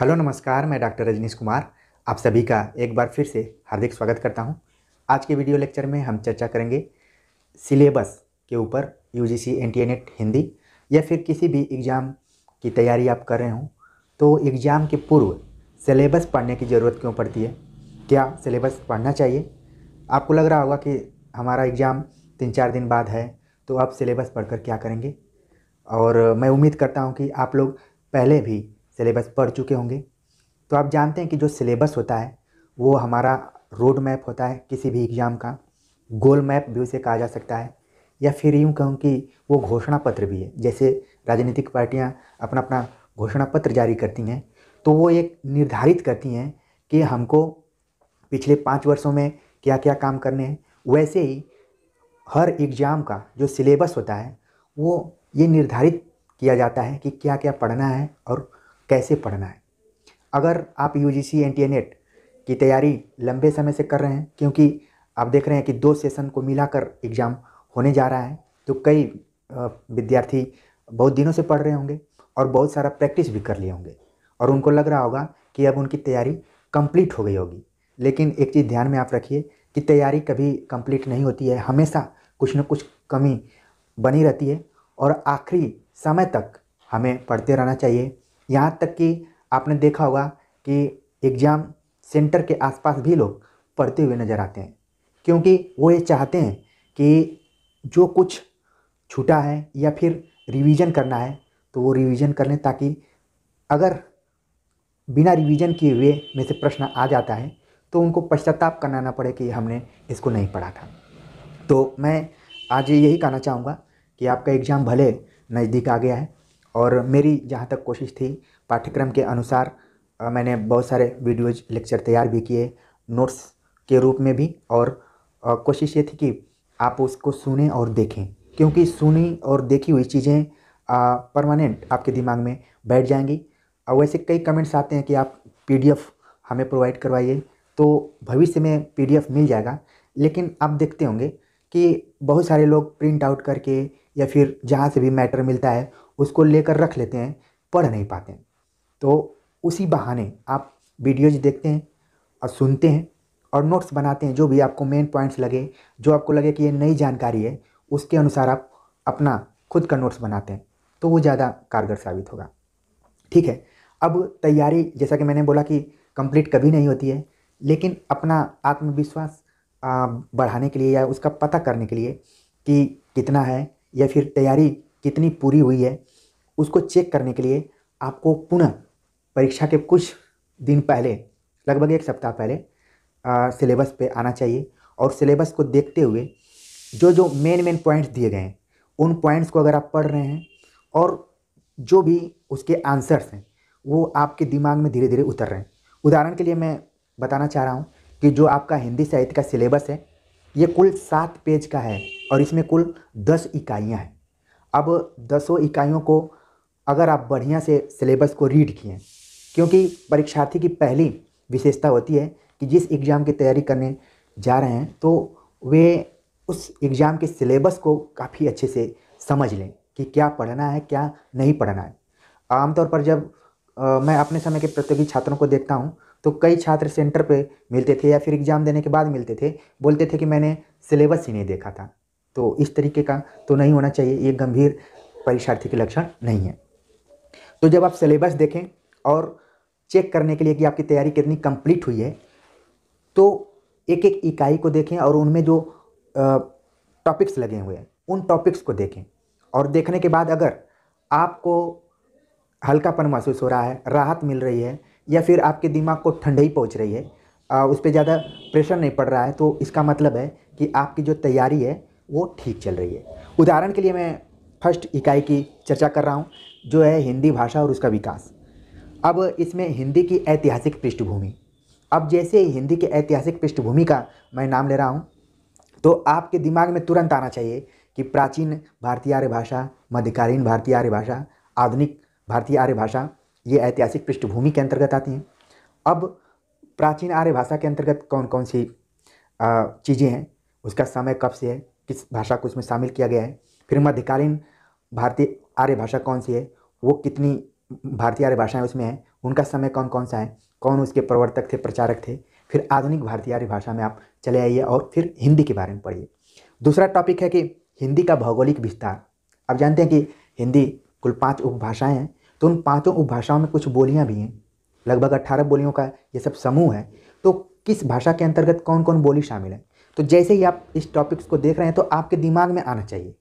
hello नमस्कार मैं doctor Rajneesh Kumar आप सभी का एक बार फिर से हार्दिक स्वागत करता हूं आज के वीडियो लेक्चर में हम चर्चा करेंगे सिलेबस के ऊपर U G C N T NET Hindi या फिर किसी भी एग्ज़ाम की तैयारी आप कर रहे हों तो एग्ज़ाम के पूर्व सिलेबस पढ़ने की ज़रूरत क्यों पड़ती है क्या सिलेबस पढ़ना चाहिए आपको लग रहा होगा कि हमारा एग्ज़ाम तीन चार दिन बाद है तो आप सिलेबस पढ़कर क्या करेंगे और मैं उम्मीद करता हूँ कि आप लोग पहले भी सिलेबस पढ़ चुके होंगे तो आप जानते हैं कि जो सिलेबस होता है वो हमारा रोड मैप होता है किसी भी एग्ज़ाम का गोल मैप भी उसे कहा जा सकता है या फिर यूँ कहूँ कि वो घोषणा पत्र भी है जैसे राजनीतिक पार्टियाँ अपना अपना घोषणा पत्र जारी करती हैं तो वो एक निर्धारित करती हैं कि हमको पिछले पाँच वर्षों में क्या क्या काम करने हैं वैसे ही हर एग्ज़ाम का जो सिलेबस होता है वो ये निर्धारित किया जाता है कि क्या क्या पढ़ना है और कैसे पढ़ना है अगर आप U G C N T NET की तैयारी लंबे समय से कर रहे हैं क्योंकि आप देख रहे हैं कि दो सेशन को मिलाकर एग्ज़ाम होने जा रहा है तो कई विद्यार्थी बहुत दिनों से पढ़ रहे होंगे और बहुत सारा प्रैक्टिस भी कर लिए होंगे और उनको लग रहा होगा कि अब उनकी तैयारी कंप्लीट हो गई होगी लेकिन एक चीज़ ध्यान में आप रखिए कि तैयारी कभी कंप्लीट नहीं होती है हमेशा कुछ न कुछ कमी बनी रहती है और आखिरी समय तक हमें पढ़ते रहना चाहिए यहाँ तक कि आपने देखा होगा कि एग्ज़ाम सेंटर के आसपास भी लोग पढ़ते हुए नज़र आते हैं क्योंकि वो ये चाहते हैं कि जो कुछ छूटा है या फिर रिवीजन करना है तो वो रिवीजन कर लें ताकि अगर बिना रिवीजन किए हुए में से प्रश्न आ जाता है तो उनको पश्चाताप करना ना पड़े कि हमने इसको नहीं पढ़ा था तो मैं आज यही कहना चाहूँगा कि आपका एग्ज़ाम भले नज़दीक आ गया है और मेरी जहाँ तक कोशिश थी पाठ्यक्रम के अनुसार मैंने बहुत सारे वीडियोज लेक्चर तैयार भी किए नोट्स के रूप में भी और कोशिश ये थी कि आप उसको सुने और देखें क्योंकि सुनी और देखी हुई चीज़ें परमानेंट आपके दिमाग में बैठ जाएंगी और वैसे कई कमेंट्स आते हैं कि आप पीडीएफ हमें प्रोवाइड करवाइए तो भविष्य में पीडीएफ मिल जाएगा लेकिन आप देखते होंगे कि बहुत सारे लोग प्रिंट आउट करके या फिर जहाँ से भी मैटर मिलता है उसको लेकर रख लेते हैं पढ़ नहीं पाते हैं तो उसी बहाने आप वीडियोज देखते हैं और सुनते हैं और नोट्स बनाते हैं जो भी आपको मेन पॉइंट्स लगे जो आपको लगे कि ये नई जानकारी है उसके अनुसार आप अपना खुद का नोट्स बनाते हैं तो वो ज़्यादा कारगर साबित होगा ठीक है अब तैयारी जैसा कि मैंने बोला कि कंप्लीट कभी नहीं होती है लेकिन अपना आत्मविश्वास बढ़ाने के लिए या उसका पता करने के लिए कि कितना है या फिर तैयारी कितनी पूरी हुई है उसको चेक करने के लिए आपको पुनः परीक्षा के कुछ दिन पहले लगभग एक सप्ताह पहले सिलेबस पे आना चाहिए और सिलेबस को देखते हुए जो जो मेन मेन पॉइंट्स दिए गए हैं उन पॉइंट्स को अगर आप पढ़ रहे हैं और जो भी उसके आंसर्स हैं वो आपके दिमाग में धीरे धीरे उतर रहे हैं उदाहरण के लिए मैं बताना चाह रहा हूँ कि जो आपका हिंदी साहित्य का सिलेबस है ये कुल सात पेज का है और इसमें कुल दस इकाइयाँ हैं अब दसों इकाइयों को अगर आप बढ़िया से सिलेबस को रीड किए क्योंकि परीक्षार्थी की पहली विशेषता होती है कि जिस एग्ज़ाम की तैयारी करने जा रहे हैं तो वे उस एग्ज़ाम के सिलेबस को काफ़ी अच्छे से समझ लें कि क्या पढ़ना है क्या नहीं पढ़ना है आमतौर पर जब आ, मैं अपने समय के प्रतियोगी छात्रों को देखता हूँ तो कई छात्र सेंटर पे मिलते थे या फिर एग्ज़ाम देने के बाद मिलते थे बोलते थे कि मैंने सिलेबस ही नहीं देखा था तो इस तरीके का तो नहीं होना चाहिए ये गंभीर परीक्षार्थी के लक्षण नहीं है तो जब आप सिलेबस देखें और चेक करने के लिए कि आपकी तैयारी कितनी कंप्लीट हुई है तो एक एक इकाई को देखें और उनमें जो टॉपिक्स लगे हुए हैं उन टॉपिक्स को देखें और देखने के बाद अगर आपको हल्कापन महसूस हो रहा है राहत मिल रही है या फिर आपके दिमाग को ठंडई पहुंच रही है आ, उस पर ज़्यादा प्रेशर नहीं पड़ रहा है तो इसका मतलब है कि आपकी जो तैयारी है वो ठीक चल रही है उदाहरण के लिए मैं फर्स्ट इकाई की चर्चा कर रहा हूँ जो है हिंदी भाषा और उसका विकास अब इसमें हिंदी की ऐतिहासिक पृष्ठभूमि अब जैसे ही हिंदी की ऐतिहासिक पृष्ठभूमि का मैं नाम ले रहा हूँ तो आपके दिमाग में तुरंत आना चाहिए कि प्राचीन भारतीय आर्य भाषा मध्यकालीन भारतीय आर्य भाषा आधुनिक भारतीय आर्य भाषा ये ऐतिहासिक पृष्ठभूमि के अंतर्गत आती हैं अब प्राचीन आर्य भाषा के अंतर्गत कौन कौन सी चीज़ें हैं उसका समय कब से है किस भाषा को इसमें शामिल किया गया है फिर मध्यकालीन भारतीय आर्य भाषा कौन सी है वो कितनी भारतीय आर्य भाषाएँ उसमें हैं उनका समय कौन कौन सा है कौन उसके प्रवर्तक थे प्रचारक थे फिर आधुनिक भारतीय आर्य भाषा में आप चले आइए और फिर हिंदी के बारे में पढ़िए दूसरा टॉपिक है कि हिंदी का भौगोलिक विस्तार आप जानते हैं कि हिंदी कुल पाँच उपभाषाएँ हैं तो उन पाँचों उपभाषाओं में कुछ बोलियाँ भी हैं लगभग अट्ठारह बोलियों का ये सब समूह है तो किस भाषा के अंतर्गत कौन कौन बोली शामिल है तो जैसे ही आप इस टॉपिक्स को देख रहे हैं तो आपके दिमाग में आना चाहिए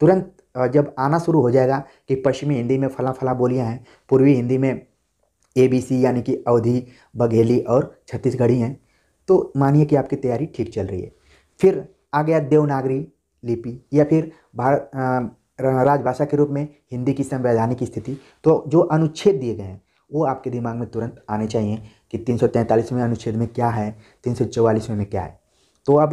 तुरंत जब आना शुरू हो जाएगा कि पश्चिमी हिंदी में फला फला बोलियाँ हैं पूर्वी हिंदी में ए बी सी यानी कि अवधि बघेली और छत्तीसगढ़ी हैं तो मानिए कि आपकी तैयारी ठीक चल रही है फिर आ गया देवनागरी लिपि या फिर भारत राजभाषा के रूप में हिंदी की संवैधानिक स्थिति तो जो अनुच्छेद दिए गए हैं वो आपके दिमाग में तुरंत आने चाहिए कि तीन सौ अनुच्छेद में क्या है तीन में, में क्या है तो अब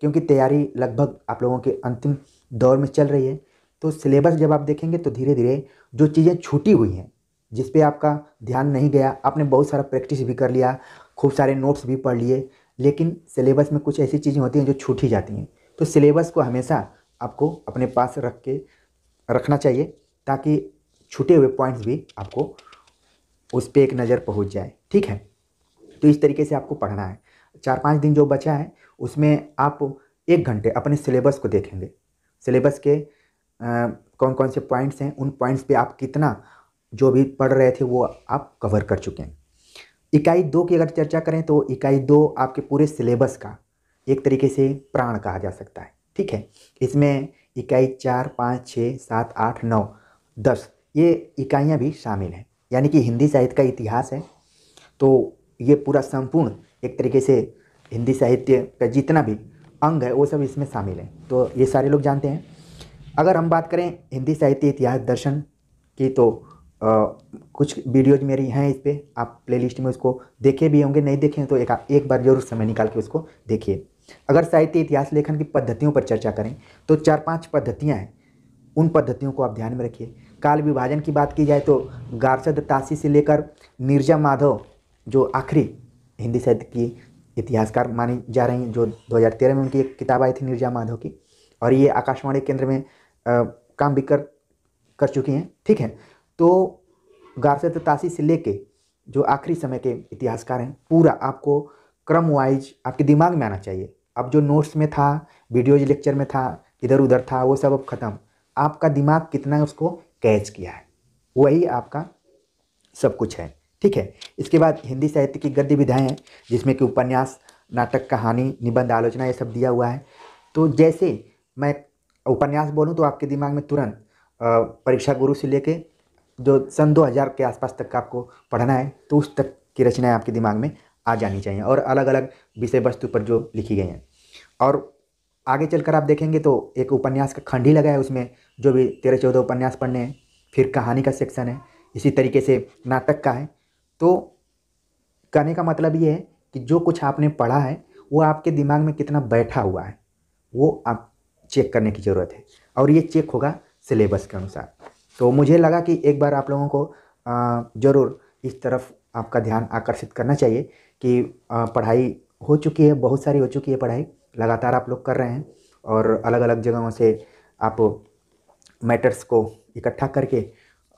क्योंकि तैयारी लगभग आप लोगों के अंतिम दौर में चल रही है तो सिलेबस जब आप देखेंगे तो धीरे धीरे जो चीज़ें छूटी हुई हैं जिस पे आपका ध्यान नहीं गया आपने बहुत सारा प्रैक्टिस भी कर लिया खूब सारे नोट्स भी पढ़ लिए लेकिन सिलेबस में कुछ ऐसी चीज़ें होती हैं जो छूट ही जाती हैं तो सिलेबस को हमेशा आपको अपने पास रख के रखना चाहिए ताकि छूटे हुए पॉइंट्स भी आपको उस पर एक नज़र पहुँच जाए ठीक है तो इस तरीके से आपको पढ़ना है चार पाँच दिन जो बचा है उसमें आप एक घंटे अपने सिलेबस को देखेंगे सिलेबस के आ, कौन कौन से पॉइंट्स हैं उन पॉइंट्स पे आप कितना जो भी पढ़ रहे थे वो आप कवर कर चुके हैं इकाई दो की अगर चर्चा करें तो इकाई दो आपके पूरे सिलेबस का एक तरीके से प्राण कहा जा सकता है ठीक है इसमें इकाई चार पाँच छः सात आठ नौ दस ये इकाइयाँ भी शामिल हैं यानी कि हिंदी साहित्य का इतिहास है तो ये पूरा संपूर्ण एक तरीके से हिंदी साहित्य का जितना भी अंग है वो सब इसमें शामिल है तो ये सारे लोग जानते हैं अगर हम बात करें हिंदी साहित्य इतिहास दर्शन की तो आ, कुछ वीडियोज मेरी हैं इस पर आप प्लेलिस्ट में उसको देखे भी होंगे नहीं देखे तो एक, एक बार जरूर समय निकाल के उसको देखिए अगर साहित्य इतिहास लेखन की पद्धतियों पर चर्चा करें तो चार पांच पद्धतियां हैं उन पद्धतियों को आप ध्यान में रखिए काल विभाजन की बात की जाए तो गारसद तासी से लेकर निर्जा माधव जो आखिरी हिंदी साहित्य की इतिहासकार मानी जा रही हैं जो 2013 में उनकी एक किताब आई थी निर्जा माधव की और ये आकाशवाणी केंद्र में आ, काम भी कर कर चुकी हैं ठीक है तो गारसत तासी से लेके जो आखिरी समय के इतिहासकार हैं पूरा आपको क्रम वाइज आपके दिमाग में आना चाहिए अब जो नोट्स में था वीडियोज लेक्चर में था इधर उधर था वो सब अब ख़त्म आपका दिमाग कितना उसको कैच किया है वही आपका सब कुछ है ठीक है इसके बाद हिंदी साहित्य की गद्य विधाएँ हैं जिसमें कि उपन्यास नाटक कहानी निबंध आलोचना ये सब दिया हुआ है तो जैसे मैं उपन्यास बोलूँ तो आपके दिमाग में तुरंत परीक्षा गुरु से लेके जो सन 2000 के आसपास तक आपको पढ़ना है तो उस तक की रचनाएं आपके दिमाग में आ जानी चाहिए और अलग अलग विषय वस्तु पर जो लिखी गई हैं और आगे चलकर आप देखेंगे तो एक उपन्यास का खंड ही लगा है उसमें जो भी तेरह चौदह उपन्यास पढ़ने हैं फिर कहानी का सेक्शन है इसी तरीके से नाटक का है तो कहने का मतलब ये है कि जो कुछ आपने पढ़ा है वो आपके दिमाग में कितना बैठा हुआ है वो आप चेक करने की ज़रूरत है और ये चेक होगा सिलेबस के अनुसार तो मुझे लगा कि एक बार आप लोगों को ज़रूर इस तरफ आपका ध्यान आकर्षित करना चाहिए कि पढ़ाई हो चुकी है बहुत सारी हो चुकी है पढ़ाई लगातार आप लोग कर रहे हैं और अलग अलग जगहों से आप मैटर्स को इकट्ठा करके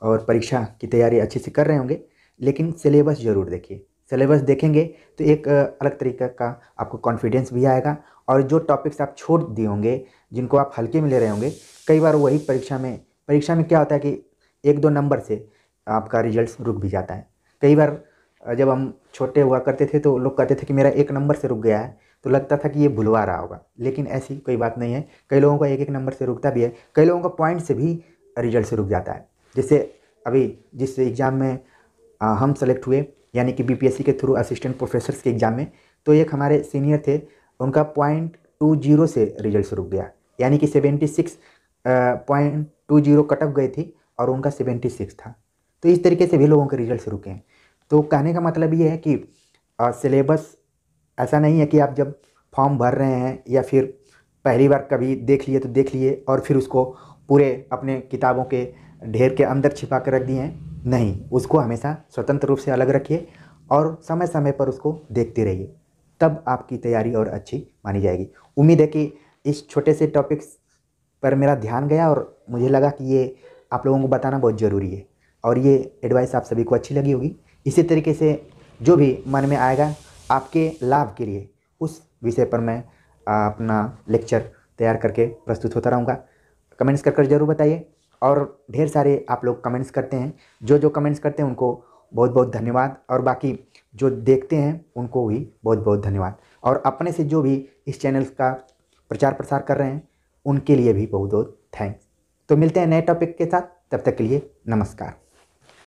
और परीक्षा की तैयारी अच्छे से कर रहे होंगे लेकिन सिलेबस ज़रूर देखिए सिलेबस देखेंगे तो एक अलग तरीके का आपको कॉन्फिडेंस भी आएगा और जो टॉपिक्स आप छोड़ दिए होंगे जिनको आप हल्के में ले रहे होंगे कई बार वही परीक्षा में परीक्षा में क्या होता है कि एक दो नंबर से आपका रिजल्ट रुक भी जाता है कई बार जब हम छोटे हुआ करते थे तो लोग कहते थे कि मेरा एक नंबर से रुक गया है तो लगता था कि ये भुलवा रहा होगा लेकिन ऐसी कोई बात नहीं है कई लोगों का एक एक नंबर से रुकता भी है कई लोगों का पॉइंट से भी रिजल्ट से रुक जाता है जैसे अभी जिस एग्ज़ाम में आ, हम सेलेक्ट हुए यानी कि बीपीएससी के थ्रू असिस्टेंट प्रोफेसर के एग्ज़ाम में तो एक हमारे सीनियर थे उनका पॉइंट टू जीरो से रिजल्ट रुक गया यानी कि seventy six point two zero off गई थी और उनका सेवेंटी सिक्स था तो इस तरीके से भी लोगों के रिजल्ट रुके हैं तो कहने का मतलब ये है कि सिलेबस ऐसा नहीं है कि आप जब फॉर्म भर रहे हैं या फिर पहली बार कभी देख लिए तो देख लिए और फिर उसको पूरे अपने किताबों के ढेर के अंदर छिपा कर रख दिए हैं नहीं उसको हमेशा स्वतंत्र रूप से अलग रखिए और समय समय पर उसको देखते रहिए तब आपकी तैयारी और अच्छी मानी जाएगी उम्मीद है कि इस छोटे से टॉपिक्स पर मेरा ध्यान गया और मुझे लगा कि ये आप लोगों को बताना बहुत ज़रूरी है और ये एडवाइस आप सभी को अच्छी लगी होगी इसी तरीके से जो भी मन में आएगा आपके लाभ के लिए उस विषय पर मैं अपना लेक्चर तैयार करके प्रस्तुत होता रहूँगा कमेंट्स कर कर ज़रूर बताइए और ढेर सारे आप लोग कमेंट्स करते हैं जो जो कमेंट्स करते हैं उनको बहुत बहुत धन्यवाद और बाकी जो देखते हैं उनको भी बहुत बहुत धन्यवाद और अपने से जो भी इस चैनल का प्रचार प्रसार कर रहे हैं उनके लिए भी बहुत बहुत थैंक्स तो मिलते हैं नए टॉपिक के साथ तब तक के लिए नमस्कार